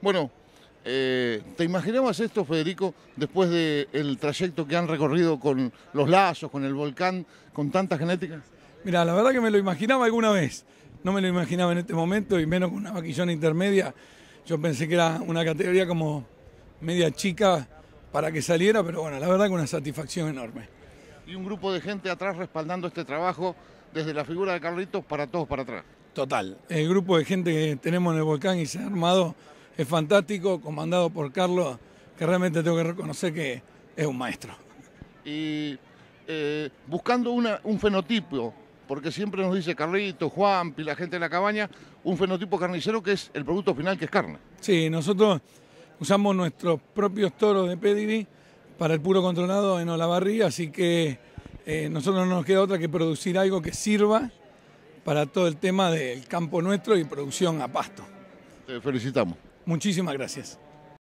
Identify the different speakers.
Speaker 1: Bueno, eh, ¿te imaginabas esto, Federico, después del trayecto que han recorrido con los lazos, con el volcán, con tanta genética? Mira, la verdad que me lo
Speaker 2: imaginaba alguna vez. No me lo imaginaba en este momento y menos con una maquillona intermedia. Yo pensé que era una categoría como media chica para que saliera, pero bueno, la verdad que una
Speaker 1: satisfacción enorme. Y un grupo de gente atrás respaldando este trabajo, desde la figura de Carlitos para todos para atrás. Total,
Speaker 2: el grupo de gente que tenemos en el volcán y se ha armado es fantástico, comandado por Carlos, que realmente tengo que reconocer que es un maestro.
Speaker 1: Y eh, buscando un fenotipo, porque siempre nos dice Carlito, Juan, la gente de la cabaña, un fenotipo carnicero que es el producto final que es carne.
Speaker 2: Sí, nosotros usamos nuestros propios toros de Pedini para el puro controlado en Olavarría, así que eh, nosotros no nos queda otra que producir algo que sirva para todo el tema del campo nuestro y producción a pasto.
Speaker 1: Te felicitamos.
Speaker 2: Muchísimas gracias.